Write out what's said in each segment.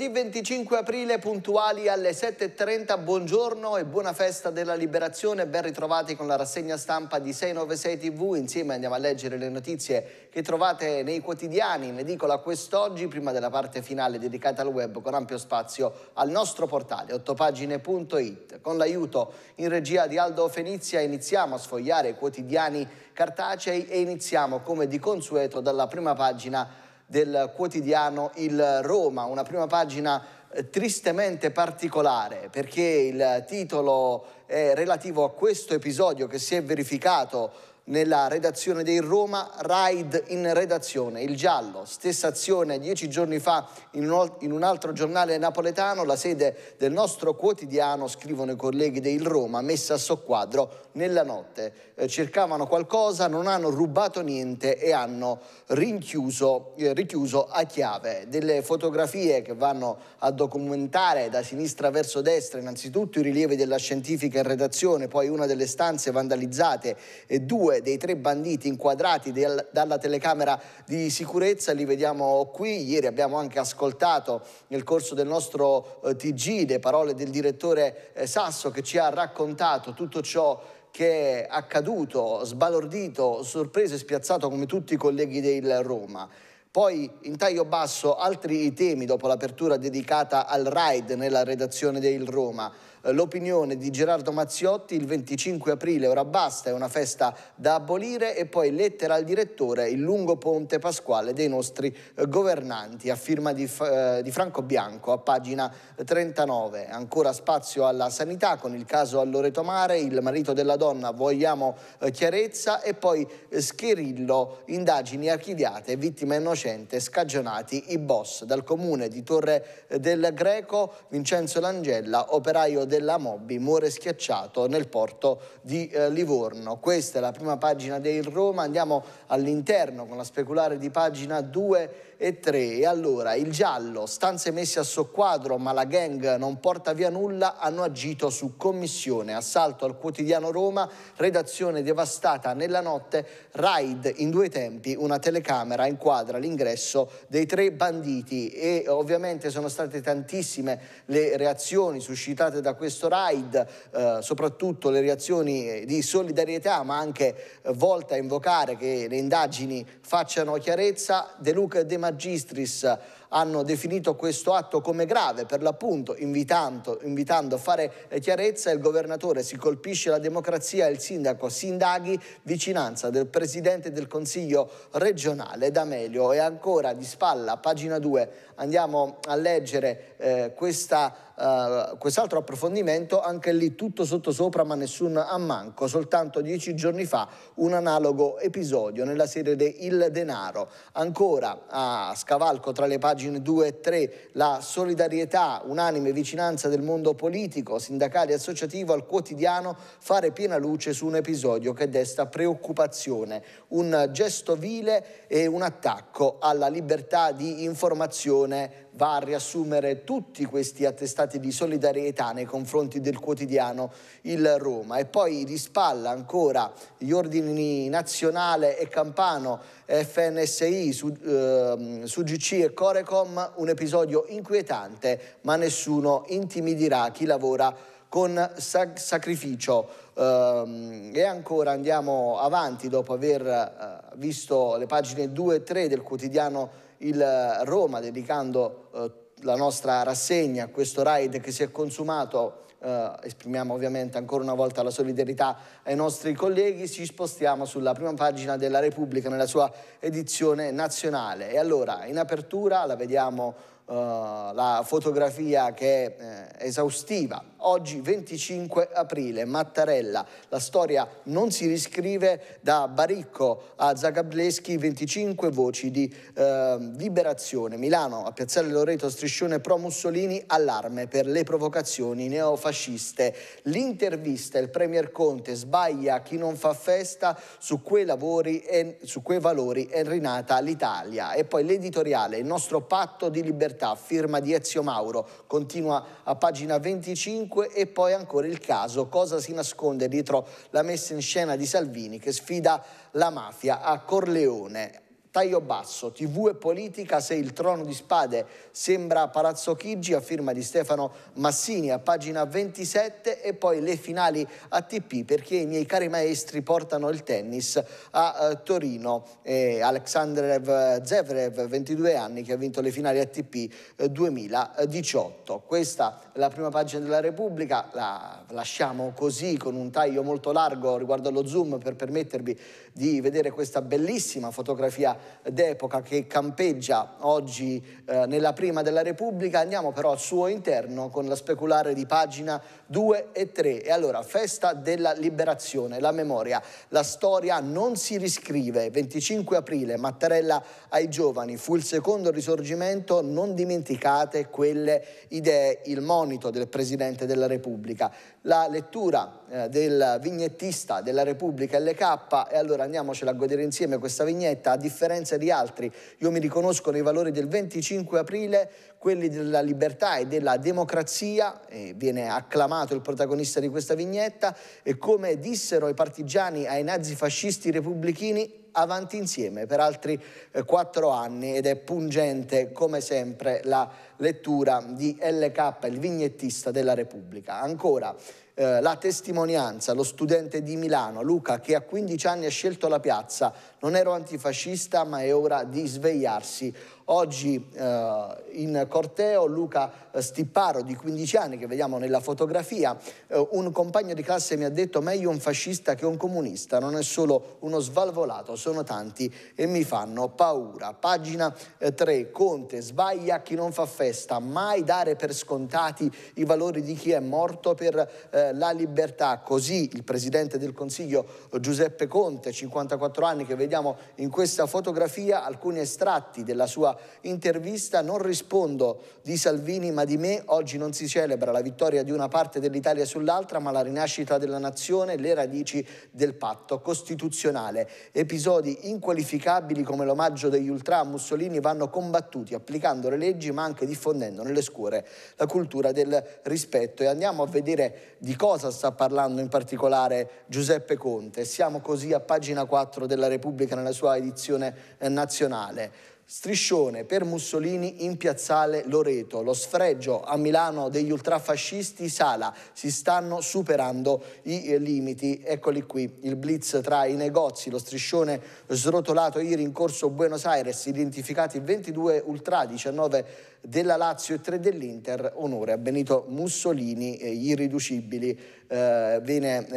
Mercoledì 25 aprile puntuali alle 7.30, buongiorno e buona festa della liberazione, ben ritrovati con la rassegna stampa di 696 TV, insieme andiamo a leggere le notizie che trovate nei quotidiani in edicola quest'oggi, prima della parte finale dedicata al web con ampio spazio al nostro portale ottopagine.it. Con l'aiuto in regia di Aldo Fenizia iniziamo a sfogliare i quotidiani cartacei e iniziamo come di consueto dalla prima pagina del quotidiano Il Roma, una prima pagina eh, tristemente particolare perché il titolo è relativo a questo episodio che si è verificato nella redazione dei Roma, raid in redazione, il giallo, stessa azione dieci giorni fa in un, altro giornale napoletano, la sede del nostro quotidiano, scrivono i colleghi del Roma, messa a soqquadro nella notte. Eh, cercavano qualcosa, non hanno rubato niente e hanno rinchiuso, eh, richiuso a chiave. Delle fotografie che vanno a documentare da sinistra verso destra innanzitutto i rilievi della scientifica in redazione, poi una delle stanze vandalizzate e due dei tre banditi inquadrati del, dalla telecamera di sicurezza, li vediamo qui, ieri abbiamo anche ascoltato nel corso del nostro eh, TG le parole del direttore eh, Sasso che ci ha raccontato tutto ciò che è accaduto, sbalordito, sorpreso e spiazzato come tutti i colleghi del Roma. Poi in taglio basso altri temi dopo l'apertura dedicata al RAID nella redazione del Roma. Eh, l'opinione di Gerardo Mazziotti, il 25 aprile ora basta, è una festa da abolire e poi lettera al direttore il lungo ponte pasquale dei nostri eh, governanti, a firma di, eh, di Franco Bianco a pagina 39. Ancora spazio alla sanità con il caso a Loreto Mare, il marito della donna, vogliamo eh, chiarezza e poi eh, Scherillo, indagini archiviate, vittima innocente, scagionati i boss dal comune di Torre eh, del Greco, Vincenzo Langella, operaio della Mobbi muore schiacciato nel porto di eh, Livorno. Questa è la prima pagina del Roma, andiamo all'interno con la speculare di pagina 2 e 3. E allora il giallo, stanze messe a soqquadro ma la gang non porta via nulla, hanno agito su commissione, assalto al quotidiano Roma, redazione devastata nella notte, raid in due tempi, una telecamera inquadra l'ingresso dei tre banditi e ovviamente sono state tantissime le reazioni suscitate da questo raid, eh, soprattutto le reazioni eh, di solidarietà ma anche eh, volta a invocare che le indagini facciano chiarezza. De Luca e De Maria magistris hanno definito questo atto come grave, per l'appunto invitando, invitando, a fare eh, chiarezza il governatore, si colpisce la democrazia e il sindaco, si indaghi vicinanza del presidente del Consiglio regionale D'Amelio e ancora di spalla, pagina 2, andiamo a leggere eh, questa uh, quest'altro approfondimento, anche lì tutto sottosopra ma nessun ammanco. Soltanto dieci giorni fa un analogo episodio nella serie de Il Denaro. Ancora a scavalco tra le pagine 2 e 3 la solidarietà, unanime vicinanza del mondo politico, sindacale e associativo al quotidiano fare piena luce su un episodio che desta preoccupazione. Un gesto vile e un attacco alla libertà di informazione va a riassumere tutti questi attestati di solidarietà nei confronti del quotidiano il Roma e poi rispalla ancora gli ordini nazionale e campano FNSI su, eh, su GC e Corecom un episodio inquietante ma nessuno intimidirà chi lavora con sac sacrificio. Ehm, e ancora andiamo avanti dopo aver eh, visto le pagine 2 e 3 del quotidiano il eh, Roma, dedicando eh, la nostra rassegna a questo raid che si è consumato. Eh, esprimiamo ovviamente ancora una volta la solidarietà ai nostri colleghi, ci spostiamo sulla prima pagina della Repubblica nella sua edizione nazionale. E allora, in apertura la vediamo eh, la fotografia che è eh, esaustiva oggi 25 aprile. Mattarella, la storia non si riscrive da Baricco a Zagableschi, 25 voci di eh, liberazione. Milano, a Piazzale Loreto, striscione pro Mussolini, allarme per le provocazioni neofasciste. L'intervista, il Premier Conte sbaglia chi non fa festa su quei, lavori e, su quei valori è rinata l'Italia. E poi l'editoriale, il nostro patto di libertà, firma di Ezio Mauro, continua a pagina 25 5 e poi ancora il caso, cosa si nasconde dietro la messa in scena di Salvini che sfida la mafia a Corleone Taglio basso, tv e politica se il trono di spade sembra Palazzo Chigi a firma di Stefano Massini a pagina 27 e poi le finali ATP perché i miei cari maestri portano il tennis a eh, Torino. Eh, Alexander Zevrev, 22 anni, che ha vinto le finali ATP eh, 2018. Questa è la prima pagina della Repubblica, la lasciamo così con un taglio molto largo riguardo allo zoom per permettervi di vedere questa bellissima fotografia d'epoca che campeggia oggi eh, nella prima della Repubblica, andiamo però al suo interno con la speculare di pagina 2 e 3. E allora, festa della liberazione, la memoria, la storia non si riscrive. 25 aprile, Mattarella ai giovani, fu il secondo risorgimento, non dimenticate quelle idee, il monito del Presidente della Repubblica. La lettura eh, del vignettista della Repubblica LK, e allora andiamocela a godere insieme questa vignetta, a differenza sofferenze di altri. Io mi riconosco nei valori del 25 aprile, quelli della libertà e della democrazia, e viene acclamato il protagonista di questa vignetta, e come dissero i partigiani ai nazifascisti repubblichini, avanti insieme per altri eh, quattro anni ed è pungente come sempre la lettura di LK, il vignettista della Repubblica. Ancora, eh, la testimonianza, lo studente di Milano, Luca, che a 15 anni ha scelto la piazza, non ero antifascista ma è ora di svegliarsi. Oggi eh, in corteo Luca eh, Stipparo di 15 anni che vediamo nella fotografia, eh, un compagno di classe mi ha detto meglio un fascista che un comunista, non è solo uno svalvolato, sono tanti e mi fanno paura. Pagina 3, eh, Conte, sbaglia chi non fa festa, mai dare per scontati i valori di chi è morto per eh, la libertà. Così il presidente del Consiglio Giuseppe Conte, 54 anni, che vediamo in questa fotografia, alcuni estratti della sua intervista. Non rispondo di Salvini ma di me. Oggi non si celebra la vittoria di una parte dell'Italia sull'altra, ma la rinascita della nazione, le radici del patto costituzionale. Episodi inqualificabili come l'omaggio degli ultra a Mussolini vanno combattuti applicando le leggi ma anche diffondendo nelle scuole la cultura del rispetto. E andiamo a vedere di cosa sta parlando in particolare Giuseppe Conte. Siamo così a pagina 4 della Repubblica nella sua edizione eh, nazionale. Striscione per Mussolini in piazzale Loreto. Lo sfregio a Milano degli ultrafascisti sala. Si stanno superando i eh, limiti. Eccoli qui, il blitz tra i negozi, lo striscione srotolato ieri in corso Buenos Aires, identificati 22 ultra, 19 della Lazio e tre dell'Inter, onore a Benito Mussolini, gli eh, irriducibili. Eh, viene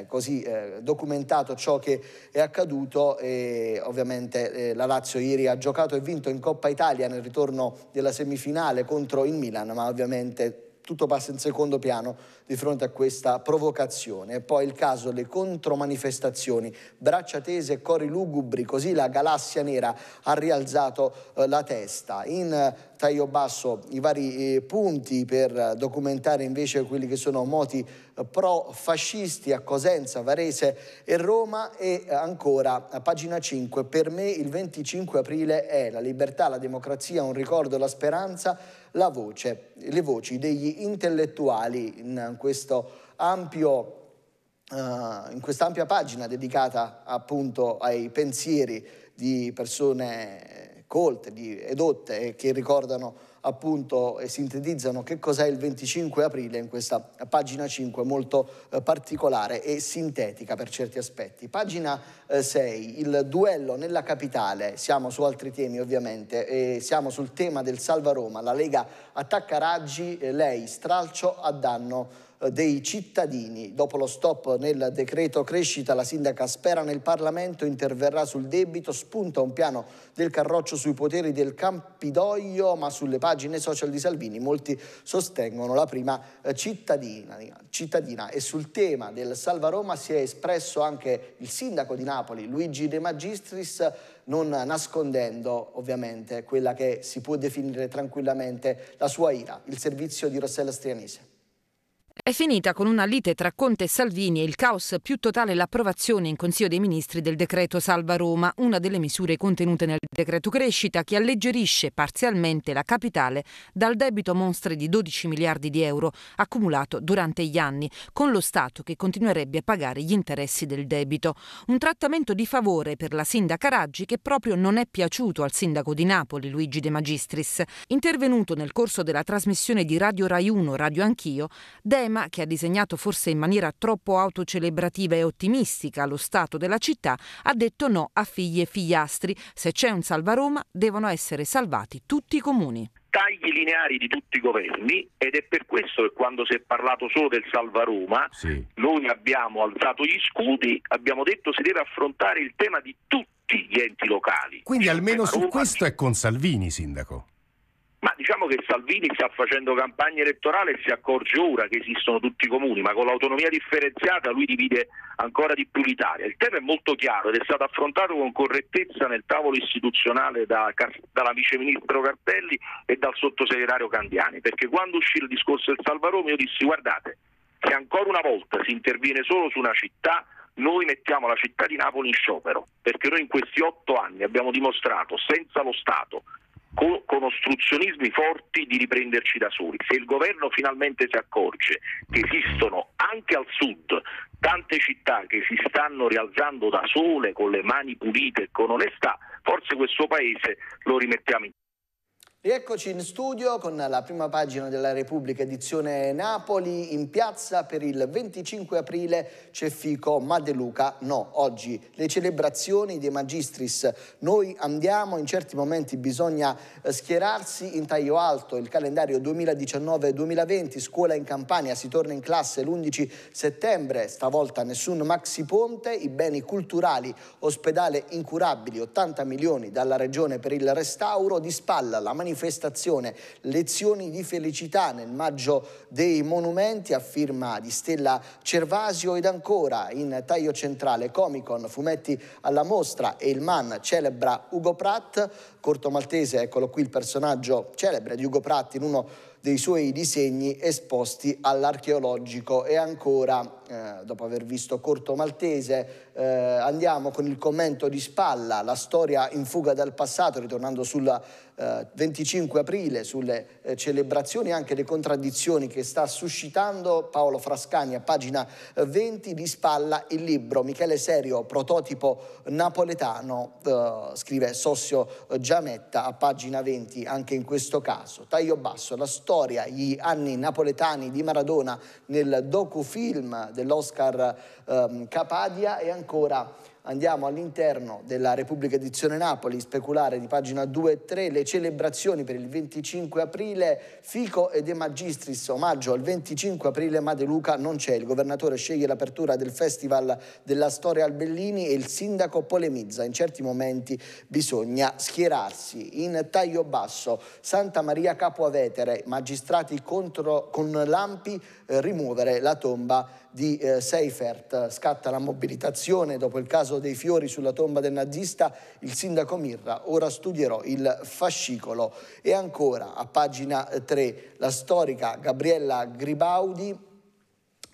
eh, così eh, documentato ciò che è accaduto e ovviamente eh, la Lazio ieri ha giocato e vinto in Coppa Italia nel ritorno della semifinale contro il Milan, ma ovviamente tutto passa in secondo piano di fronte a questa provocazione. E poi il caso delle contromanifestazioni, braccia tese e cori lugubri, così la galassia nera ha rialzato eh, la testa. In eh, taglio basso i vari eh, punti per eh, documentare invece quelli che sono moti eh, pro-fascisti a Cosenza, Varese e Roma e eh, ancora a pagina 5 per me il 25 aprile è la libertà, la democrazia, un ricordo, la speranza, la voce, le voci degli intellettuali in in, questo ampio, eh, in quest'ampia pagina dedicata appunto ai pensieri di persone colte, di edotte eh, che ricordano appunto e sintetizzano che cos'è il 25 aprile in questa pagina 5 molto eh, particolare e sintetica per certi aspetti. Pagina 6, eh, il duello nella capitale, siamo su altri temi ovviamente, e siamo sul tema del Salva Roma, la Lega attacca Raggi, eh, lei stralcio a danno eh, dei cittadini. Dopo lo stop nel decreto crescita, la sindaca spera nel Parlamento interverrà sul debito, spunta un piano del Carroccio sui poteri del Campidoglio, ma sulle pagine social di Salvini molti sostengono la prima eh, cittadina. cittadina. E sul tema del Salva Roma si è espresso anche il sindaco di Napoli, Luigi De Magistris, non nascondendo ovviamente quella che si può definire tranquillamente la sua ira, il servizio di Rossella Strianese è finita con una lite tra Conte e Salvini e il caos più totale l'approvazione in Consiglio dei Ministri del decreto Salva Roma, una delle misure contenute nel decreto crescita che alleggerisce parzialmente la capitale dal debito monstre di 12 miliardi di euro accumulato durante gli anni, con lo Stato che continuerebbe a pagare gli interessi del debito. Un trattamento di favore per la sindaca Raggi che proprio non è piaciuto al sindaco di Napoli, Luigi De Magistris. Intervenuto nel corso della trasmissione di Radio Rai 1, Radio Anch'io, De problema che ha disegnato forse in maniera troppo autocelebrativa e ottimistica lo stato della città, ha detto no a figli e figliastri. Se c'è un salva Roma, devono essere salvati tutti i comuni tagli lineari di tutti i governi ed è per questo che quando si è parlato solo del Salva Roma sì. noi abbiamo alzato gli scudi, abbiamo detto si deve affrontare il tema di tutti gli enti locali. Quindi almeno su questo è con Salvini, Sindaco. Ma diciamo che Salvini sta facendo campagna elettorale e si accorge ora che esistono tutti i comuni, ma con l'autonomia differenziata lui divide ancora di più l'Italia. Il tema è molto chiaro ed è stato affrontato con correttezza nel tavolo istituzionale da, dalla viceministro Cartelli e dal sottosegretario Candiani, perché quando uscì il discorso del Salvarome io dissi guardate, se ancora una volta si interviene solo su una città, noi mettiamo la città di Napoli in sciopero, perché noi in questi otto anni abbiamo dimostrato senza lo Stato, con ostruzionismi forti di riprenderci da soli. Se il governo finalmente si accorge che esistono anche al sud tante città che si stanno rialzando da sole con le mani pulite e con onestà, forse questo paese lo rimettiamo in Rieccoci in studio con la prima pagina della Repubblica edizione Napoli. In piazza per il 25 aprile c'è Fico, ma De Luca no. Oggi le celebrazioni dei magistris. Noi andiamo, in certi momenti bisogna eh, schierarsi in taglio alto. Il calendario 2019-2020, scuola in Campania, si torna in classe l'11 settembre. Stavolta nessun maxi ponte, i beni culturali, ospedale incurabili, 80 milioni dalla regione per il restauro. Di spalla la manifestazione manifestazione Lezioni di felicità nel maggio dei monumenti a firma di Stella Cervasio ed ancora in taglio centrale Comic Con, fumetti alla mostra e il man celebra Ugo Pratt, Corto Maltese, eccolo qui il personaggio celebre di Ugo Pratt in uno dei suoi disegni esposti all'archeologico e ancora eh, dopo aver visto Corto Maltese, eh, andiamo con il commento di Spalla, la storia in fuga dal passato, ritornando sul eh, 25 aprile, sulle eh, celebrazioni e anche le contraddizioni che sta suscitando Paolo Frascani a pagina 20 eh, di Spalla il libro. Michele Serio, prototipo napoletano, eh, scrive Sossio Giametta a pagina 20 anche in questo caso. Taglio basso, la storia, gli anni napoletani di Maradona nel docufilm dell'Oscar ehm, Capadia e ancora andiamo all'interno della Repubblica Edizione Napoli, speculare di pagina 2 e 3, le celebrazioni per il 25 aprile, Fico e De Magistris, omaggio al 25 aprile, ma De Luca non c'è, il governatore sceglie l'apertura del Festival della Storia Albellini e il sindaco polemizza, in certi momenti bisogna schierarsi. In taglio basso, Santa Maria Capo Avetere, magistrati contro, con lampi, eh, rimuovere la tomba di eh, Seifert, scatta la mobilitazione dopo il caso dei fiori sulla tomba del nazista, il sindaco Mirra, ora studierò il fascicolo. E ancora a pagina 3 la storica Gabriella Gribaudi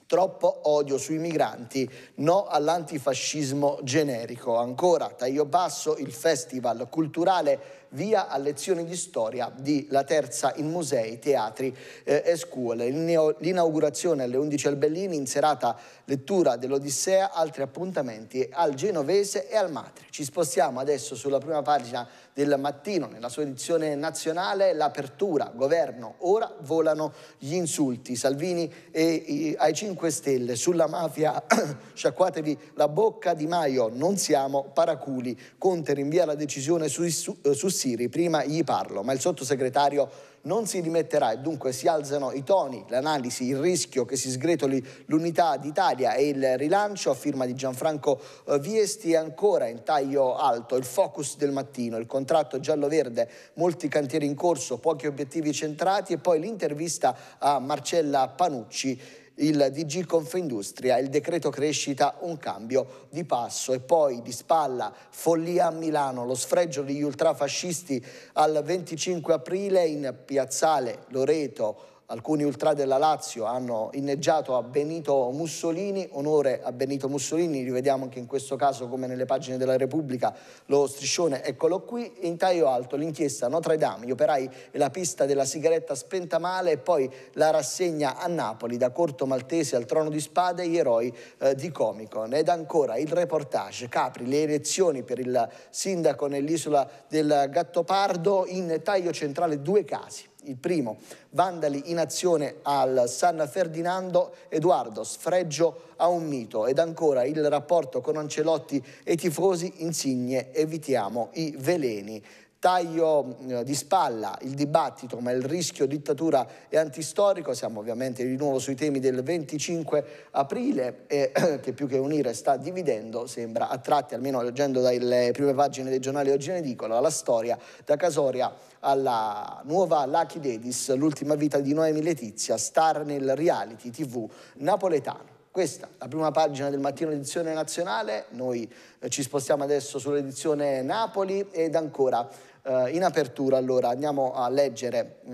troppo odio sui migranti, no all'antifascismo generico. Ancora, taglio basso, il festival culturale via a lezioni di storia di La Terza in musei, teatri eh, e scuole. L'inaugurazione alle 11 al Bellini, in serata lettura dell'Odissea, altri appuntamenti al Genovese e al Matri. Ci spostiamo adesso sulla prima pagina del mattino, nella sua edizione nazionale, l'apertura, governo, ora volano gli insulti, Salvini e, e, ai 5 Stelle, sulla mafia sciacquatevi la bocca di Maio, non siamo paraculi, Conte rinvia la decisione su, su, eh, su Siri, prima gli parlo, ma il sottosegretario non si rimetterà e dunque si alzano i toni, l'analisi, il rischio che si sgretoli l'unità d'Italia e il rilancio a firma di Gianfranco eh, Viesti è ancora in taglio alto, il focus del mattino, il contratto giallo-verde, molti cantieri in corso, pochi obiettivi centrati e poi l'intervista a Marcella Panucci il DG Confindustria, il decreto crescita un cambio di passo e poi di spalla follia a Milano, lo sfregio degli ultrafascisti al 25 aprile in piazzale Loreto alcuni ultra della Lazio hanno inneggiato a Benito Mussolini, onore a Benito Mussolini, rivediamo anche in questo caso come nelle pagine della Repubblica lo striscione, eccolo qui, in taglio alto l'inchiesta Notre Dame, gli operai e la pista della sigaretta spenta male e poi la rassegna a Napoli, da Corto Maltese al Trono di Spade, gli eroi eh, di Comicon Ed ancora il reportage, Capri, le elezioni per il sindaco nell'isola del Gattopardo, in taglio centrale due casi. Il primo, vandali in azione al San Ferdinando Eduardo, sfregio a un mito ed ancora il rapporto con Ancelotti e tifosi insigne, evitiamo i veleni taglio eh, di spalla il dibattito, ma il rischio dittatura è antistorico. Siamo ovviamente di nuovo sui temi del 25 aprile, e, che più che unire sta dividendo, sembra a tratti, almeno leggendo dalle prime pagine dei giornali oggi in edicola, la storia da Casoria alla nuova Lucky Dedis, l'ultima vita di Noemi Letizia, star nel reality TV napoletano. Questa è la prima pagina del mattino edizione nazionale, noi eh, ci spostiamo adesso sull'edizione Napoli ed ancora eh, in apertura allora andiamo a leggere eh,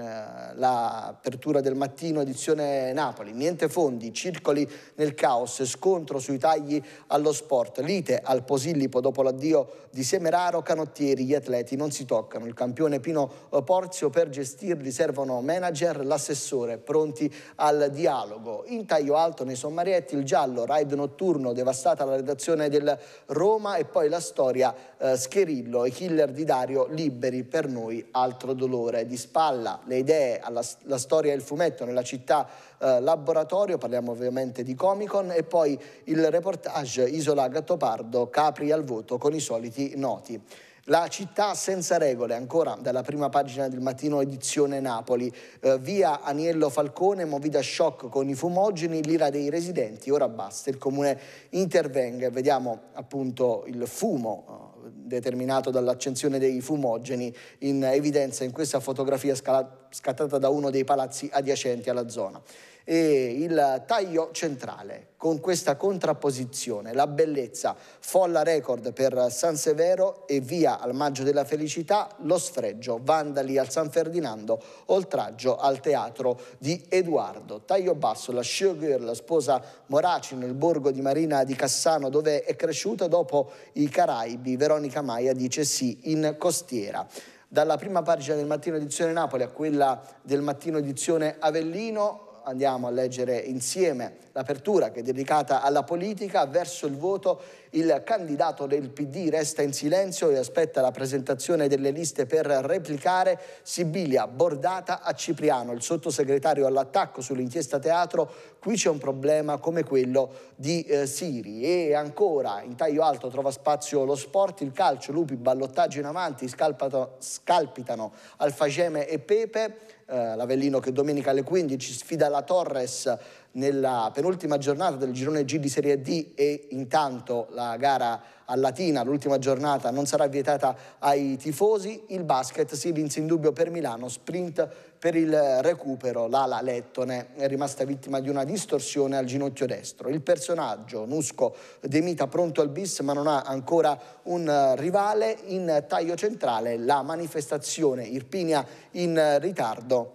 l'apertura del mattino edizione Napoli, niente fondi, circoli nel caos, scontro sui tagli allo sport, lite al Posillipo dopo l'addio di Semeraro, canottieri, gli atleti non si toccano, il campione Pino eh, Porzio per gestirli servono manager, l'assessore pronti al dialogo, in taglio alto nei sommarietti il giallo, raid notturno, devastata la redazione del Roma e poi la storia eh, Scherillo, i killer di Dario Libero liberi per noi altro dolore. Di spalla le idee alla la storia del fumetto nella città eh, laboratorio, parliamo ovviamente di Comic Con, e poi il reportage Isola Gattopardo, Capri al voto con i soliti noti. La città senza regole, ancora dalla prima pagina del mattino edizione Napoli. Eh, via Aniello Falcone, movida shock con i fumogeni, l'ira dei residenti, ora basta, il comune intervenga. Vediamo appunto il fumo eh, determinato dall'accensione dei fumogeni in evidenza in questa fotografia scattata da uno dei palazzi adiacenti alla zona e il taglio centrale con questa contrapposizione, la bellezza, folla record per San Severo e via al Maggio della Felicità, lo sfregio, vandali al San Ferdinando, oltraggio al teatro di Edoardo. Taglio basso, la showgirl sposa Moraci nel borgo di Marina di Cassano dove è cresciuta dopo i Caraibi. Veronica Maia dice sì in costiera dalla prima pagina del mattino edizione Napoli a quella del mattino edizione Avellino andiamo a leggere insieme l'apertura che è dedicata alla politica. Verso il voto il candidato del PD resta in silenzio e aspetta la presentazione delle liste per replicare. Sibilia bordata a Cipriano, il sottosegretario all'attacco sull'inchiesta teatro. Qui c'è un problema come quello di eh, Siri. E ancora in taglio alto trova spazio lo sport, il calcio, lupi, ballottaggio in avanti, scalpitano Alfageme e Pepe eh, l'Avellino che domenica alle 15 sfida la Torres nella penultima giornata del girone G di Serie D e intanto la gara a Latina, l'ultima giornata, non sarà vietata ai tifosi. Il basket si vinse in dubbio per Milano, sprint per il recupero. L'ala Lettone è rimasta vittima di una distorsione al ginocchio destro. Il personaggio, Nusco Demita, pronto al bis ma non ha ancora un eh, rivale. In taglio centrale la manifestazione Irpinia in ritardo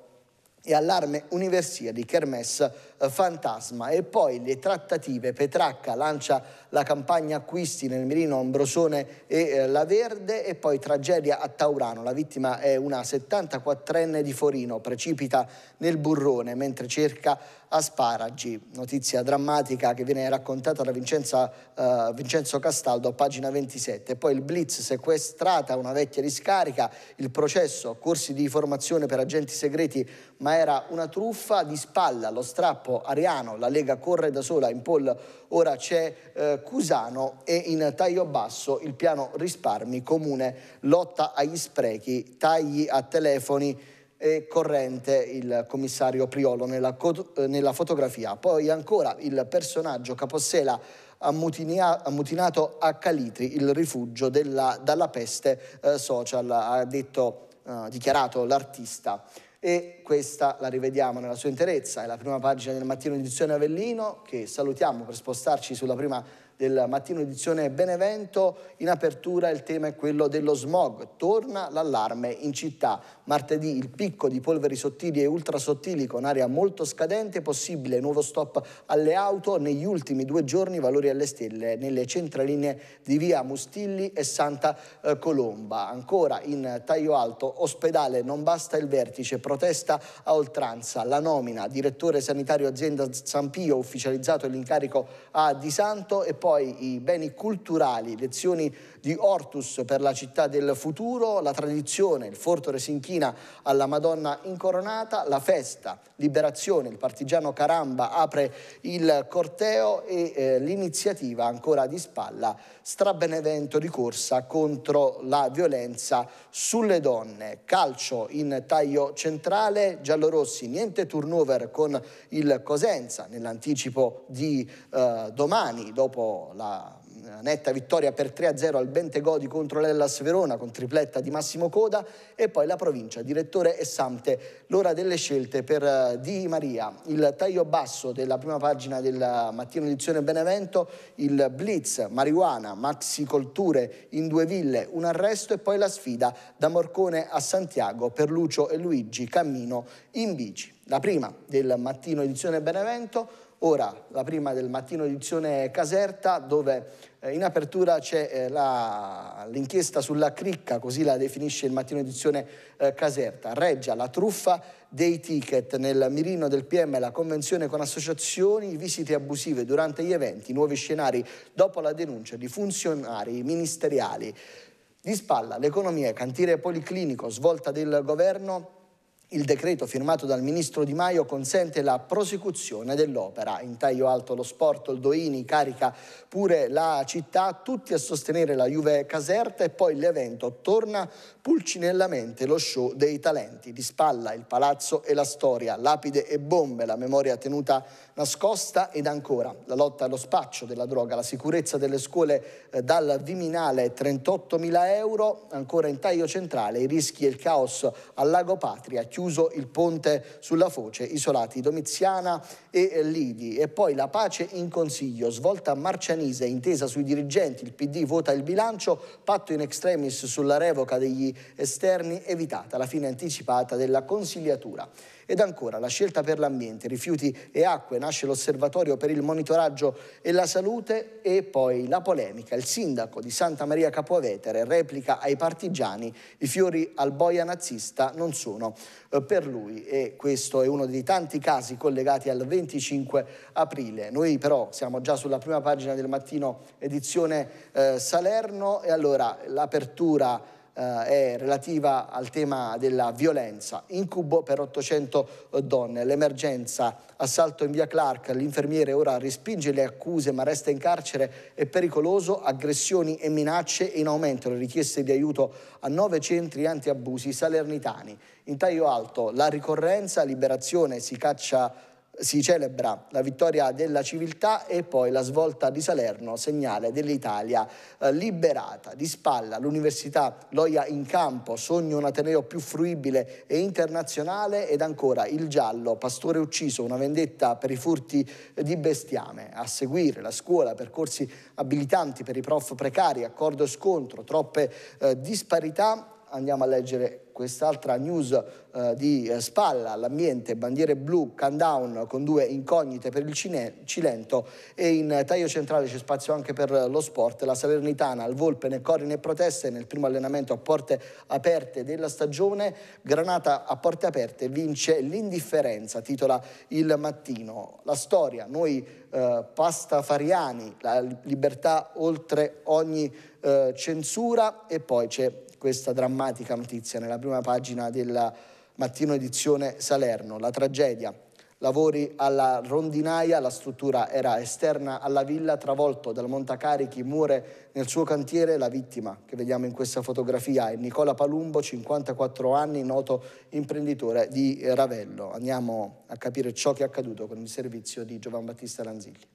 e allarme universia di Kermesse eh, fantasma e poi le trattative, Petracca lancia la campagna acquisti nel mirino Ambrosone e eh, La Verde e poi tragedia a Taurano, la vittima è una 74enne di Forino, precipita nel burrone mentre cerca asparagi, notizia drammatica che viene raccontata da Vincenza, uh, Vincenzo Castaldo a pagina 27, poi il blitz sequestrata una vecchia discarica, il processo, corsi di formazione per agenti segreti ma era una truffa, di spalla lo strappo campo ariano, la Lega corre da sola, in poll ora c'è eh, Cusano e in taglio basso il piano risparmi comune, lotta agli sprechi, tagli a telefoni e corrente il commissario Priolo nella, nella fotografia. Poi ancora il personaggio Capossela ammutinato a Calitri, il rifugio della, dalla peste eh, social, ha detto, eh, dichiarato l'artista e questa la rivediamo nella sua interezza, è la prima pagina del mattino di edizione Avellino che salutiamo per spostarci sulla prima del mattino edizione Benevento. In apertura il tema è quello dello smog. Torna l'allarme in città. Martedì il picco di polveri sottili e ultrasottili con aria molto scadente, possibile nuovo stop alle auto. Negli ultimi due giorni valori alle stelle nelle centraline di via Mustilli e Santa eh, Colomba. Ancora in taglio alto, ospedale, non basta il vertice, protesta a oltranza. La nomina, direttore sanitario azienda San Pio, ufficializzato l'incarico a Di Santo e poi poi i beni culturali, lezioni di Ortus per la città del futuro, la tradizione, il forto Resinchina alla Madonna incoronata, la festa, liberazione, il partigiano Caramba apre il corteo e eh, l'iniziativa ancora di spalla Strabenevento di corsa contro la violenza sulle donne. Calcio in taglio centrale, giallorossi, niente turnover con il Cosenza nell'anticipo di eh, domani dopo la netta vittoria per 3-0 al Bentegodi contro l'Ellas Verona con tripletta di Massimo Coda e poi la provincia, direttore e Sante. l'ora delle scelte per eh, Di Maria, il taglio basso della prima pagina della mattina edizione Benevento, il blitz, marijuana, maxi colture in due ville, un arresto e poi la sfida da Morcone a Santiago per Lucio e Luigi, cammino in bici. La prima del mattino edizione Benevento, Ora, la prima del mattino edizione Caserta, dove eh, in apertura c'è eh, l'inchiesta sulla cricca, così la definisce il mattino edizione eh, Caserta. Reggia la truffa dei ticket nel mirino del PM, la convenzione con associazioni, visite abusive durante gli eventi, nuovi scenari dopo la denuncia di funzionari ministeriali. Di spalla l'economia, cantiere policlinico, svolta del governo il decreto firmato dal ministro Di Maio consente la prosecuzione dell'opera. In taglio alto lo sport, il Doini carica pure la città, tutti a sostenere la Juve Caserta e poi l'evento torna pulcinellamente lo show dei talenti. Di spalla il palazzo e la storia, lapide e bombe, la memoria tenuta nascosta ed ancora la lotta allo spaccio della droga, la sicurezza delle scuole eh, dal Viminale 38 mila euro, ancora in taglio centrale i rischi e il caos al Lago Patria, chiuso il ponte sulla Foce, isolati Domiziana e eh, Lidi e poi la pace in consiglio, svolta a Marcianise, intesa sui dirigenti, il PD vota il bilancio, patto in extremis sulla revoca degli esterni evitata, la fine anticipata della consigliatura. Ed ancora, la scelta per l'ambiente, rifiuti e acque, nasce l'osservatorio per il monitoraggio e la salute e poi la polemica. Il sindaco di Santa Maria Capovetere replica ai partigiani i fiori al boia nazista non sono eh, per lui e questo è uno dei tanti casi collegati al 25 aprile. Noi però siamo già sulla prima pagina del mattino edizione eh, Salerno e allora l'apertura eh, è relativa al tema della violenza. Incubo per 800 eh, donne, l'emergenza, assalto in via Clark, l'infermiere ora respinge le accuse ma resta in carcere, è pericoloso, aggressioni e minacce in aumento, le richieste di aiuto a nove centri antiabusi salernitani. In taglio alto, la ricorrenza, liberazione, si caccia si celebra la vittoria della civiltà e poi la svolta di Salerno, segnale dell'Italia eh, liberata. Di spalla l'Università Loia in campo, sogno un ateneo più fruibile e internazionale ed ancora il giallo, pastore ucciso, una vendetta per i furti di bestiame. A seguire la scuola, percorsi abilitanti per i prof precari, accordo e scontro, troppe eh, disparità. Andiamo a leggere quest'altra news eh, di eh, spalla l'ambiente, bandiere blu, countdown con due incognite per il Cine Cilento e in taglio centrale c'è spazio anche per lo sport, la Salernitana, il Volpe, né corri né Proteste nel primo allenamento a porte aperte della stagione, Granata a porte aperte vince l'indifferenza, titola il mattino. La storia, noi eh, pastafariani, la libertà oltre ogni eh, censura e poi c'è questa drammatica notizia nella prima pagina della mattino edizione Salerno, la tragedia. Lavori alla rondinaia, la struttura era esterna alla villa, travolto dal montacarichi muore nel suo cantiere la vittima che vediamo in questa fotografia è Nicola Palumbo, 54 anni, noto imprenditore di Ravello. Andiamo a capire ciò che è accaduto con il servizio di Giovan Battista Lanzilli.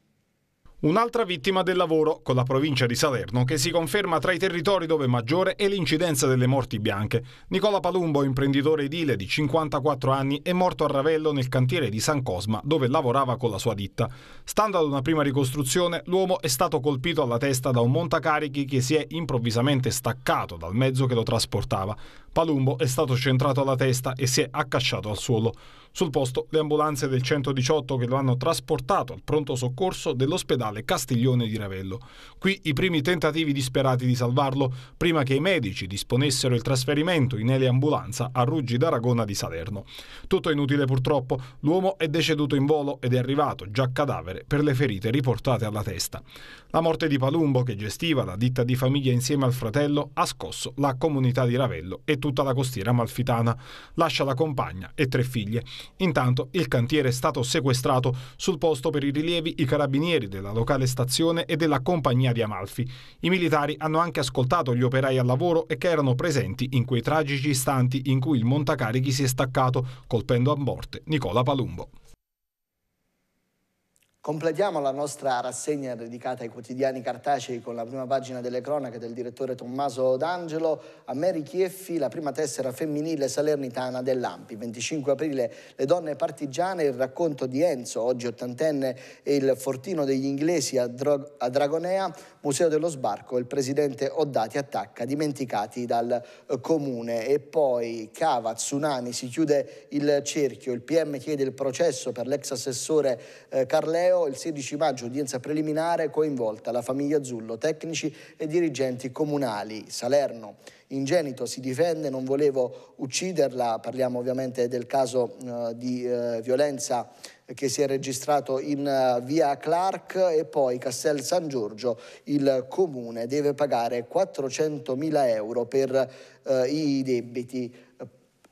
Un'altra vittima del lavoro, con la provincia di Salerno, che si conferma tra i territori dove maggiore è l'incidenza delle morti bianche. Nicola Palumbo, imprenditore edile di 54 anni, è morto a Ravello nel cantiere di San Cosma, dove lavorava con la sua ditta. Stando ad una prima ricostruzione, l'uomo è stato colpito alla testa da un montacarichi che si è improvvisamente staccato dal mezzo che lo trasportava. Palumbo è stato centrato alla testa e si è accasciato al suolo. Sul posto le ambulanze del 118 che lo hanno trasportato al pronto soccorso dell'ospedale Castiglione di Ravello. Qui i primi tentativi disperati di salvarlo prima che i medici disponessero il trasferimento in eliambulanza a Ruggi d'Aragona di Salerno. Tutto inutile purtroppo, l'uomo è deceduto in volo ed è arrivato già cadavere per le ferite riportate alla testa. La morte di Palumbo, che gestiva la ditta di famiglia insieme al fratello, ha scosso la comunità di Ravello e tutta la costiera malfitana. Lascia la compagna e tre figlie. Intanto il cantiere è stato sequestrato sul posto per i rilievi i carabinieri della locale stazione e della compagnia di Amalfi. I militari hanno anche ascoltato gli operai al lavoro e che erano presenti in quei tragici istanti in cui il montacarichi si è staccato, colpendo a morte Nicola Palumbo. Completiamo la nostra rassegna dedicata ai quotidiani cartacei con la prima pagina delle cronache del direttore Tommaso D'Angelo a Mary Chieffi, la prima tessera femminile salernitana dell'Ampi. 25 aprile le donne partigiane, il racconto di Enzo, oggi ottantenne, e il fortino degli inglesi a, Dro a Dragonea, Museo dello Sbarco, il presidente Oddati attacca, dimenticati dal eh, comune. E poi Cava, tsunami, si chiude il cerchio, il PM chiede il processo per l'ex assessore eh, Carleo, Cleo il 16 maggio udienza preliminare coinvolta la famiglia Zullo, tecnici e dirigenti comunali. Salerno, ingenito, si difende, non volevo ucciderla, parliamo ovviamente del caso uh, di uh, violenza che si è registrato in eh, via Clark e poi Castel San Giorgio il comune deve pagare 400.000 euro per eh, i debiti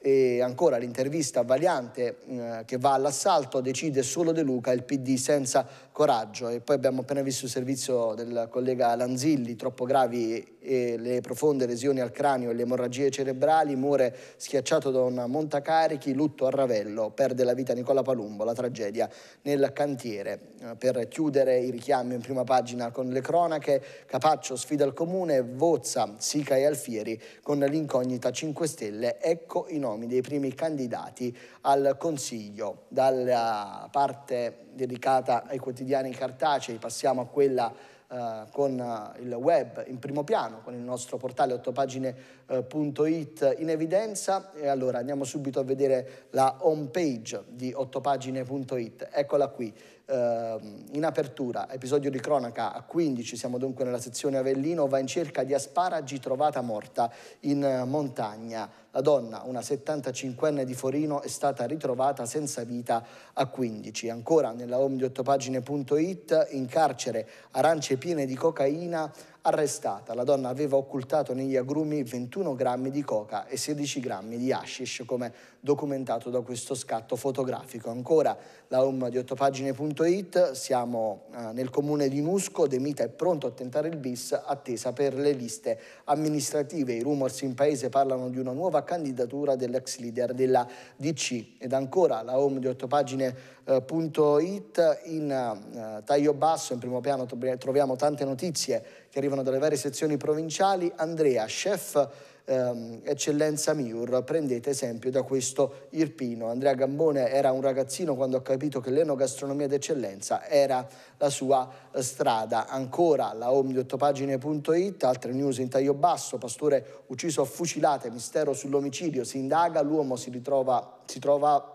e ancora l'intervista a Valiante eh, che va all'assalto, decide solo De Luca, il PD senza coraggio. E poi abbiamo appena visto il servizio del collega Lanzilli, troppo gravi eh, le profonde lesioni al cranio e le emorragie cerebrali, muore schiacciato da un montacarichi, lutto a Ravello, perde la vita Nicola Palumbo, la tragedia nel cantiere. Eh, per chiudere i richiami in prima pagina con le cronache, Capaccio sfida il comune, Vozza, Sica e Alfieri con l'incognita 5 Stelle, ecco i nostri nomi dei primi candidati al Consiglio. Dalla parte dedicata ai quotidiani cartacei passiamo a quella eh, con eh, il web in primo piano, con il nostro portale ottopagine.it eh, in evidenza. E allora andiamo subito a vedere la home page di ottopagine.it. Eccola qui Ehm, in apertura, episodio di cronaca a 15, siamo dunque nella sezione Avellino, va in cerca di asparagi trovata morta in eh, montagna. La donna, una 75enne di Forino, è stata ritrovata senza vita a 15. Ancora nella home di 8pagine.it, in carcere, arance piene di cocaina, arrestata. La donna aveva occultato negli agrumi 21 grammi di coca e 16 grammi di hashish come documentato da questo scatto fotografico. Ancora la home di 8pagine.it, siamo eh, nel comune di Nusco, De Mita è pronto a tentare il bis, attesa per le liste amministrative. I rumors in paese parlano di una nuova candidatura dell'ex leader della DC. Ed ancora la home di 8pagine.it, eh, in eh, taglio basso, in primo piano troviamo tante notizie che arrivano dalle varie sezioni provinciali. Andrea, chef ehm, eccellenza Miur, prendete esempio da questo Irpino. Andrea Gambone era un ragazzino quando ha capito che l'enogastronomia d'eccellenza era la sua eh, strada. Ancora la home di ottopagine.it, altre news in taglio basso, pastore ucciso a fucilate, mistero sull'omicidio, si indaga, l'uomo si ritrova, si trova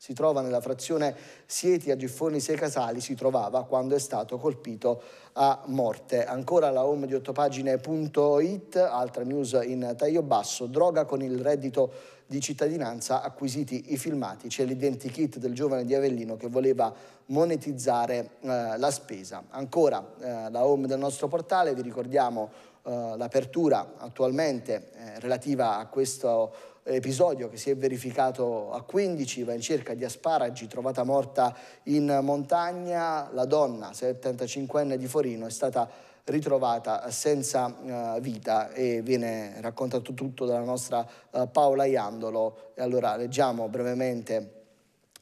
si trova nella frazione Sieti a Giffoni Sei Casali, si trovava quando è stato colpito a morte. Ancora la home di ottopagine.it, altra news in taglio basso, droga con il reddito di cittadinanza acquisiti i filmati, c'è l'identikit del giovane di Avellino che voleva monetizzare eh, la spesa. Ancora eh, la home del nostro portale, vi ricordiamo eh, l'apertura attualmente eh, relativa a questo episodio che si è verificato a 15, va in cerca di asparagi, trovata morta in montagna, la donna, 75enne di Forino, è stata ritrovata senza eh, vita e viene raccontato tutto dalla nostra eh, Paola Iandolo. E allora leggiamo brevemente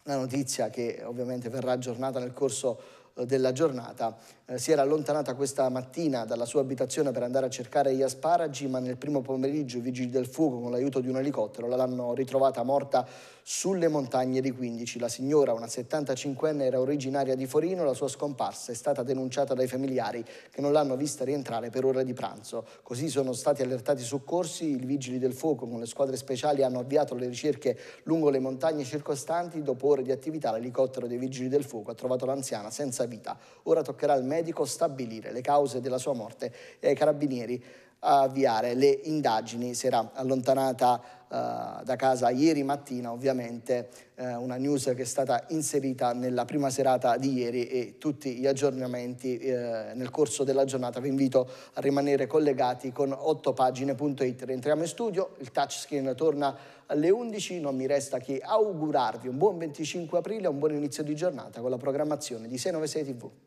la notizia che ovviamente verrà aggiornata nel corso eh, della giornata eh, si era allontanata questa mattina dalla sua abitazione per andare a cercare gli asparagi, ma nel primo pomeriggio i vigili del fuoco, con l'aiuto di un elicottero, l'hanno ritrovata morta sulle montagne di 15. La signora, una 75enne, era originaria di Forino, la sua scomparsa è stata denunciata dai familiari che non l'hanno vista rientrare per ora di pranzo. Così sono stati allertati i soccorsi, i vigili del fuoco con le squadre speciali hanno avviato le ricerche lungo le montagne circostanti, dopo ore di attività l'elicottero dei vigili del fuoco ha trovato l'anziana senza vita. Ora toccherà al medico medico stabilire le cause della sua morte e ai carabinieri avviare le indagini. Si era allontanata uh, da casa ieri mattina, ovviamente, uh, una news che è stata inserita nella prima serata di ieri e tutti gli aggiornamenti uh, nel corso della giornata. Vi invito a rimanere collegati con 8pagine.it. Rientriamo in studio, il touchscreen torna alle 11, non mi resta che augurarvi un buon 25 aprile, un buon inizio di giornata con la programmazione di 696 TV.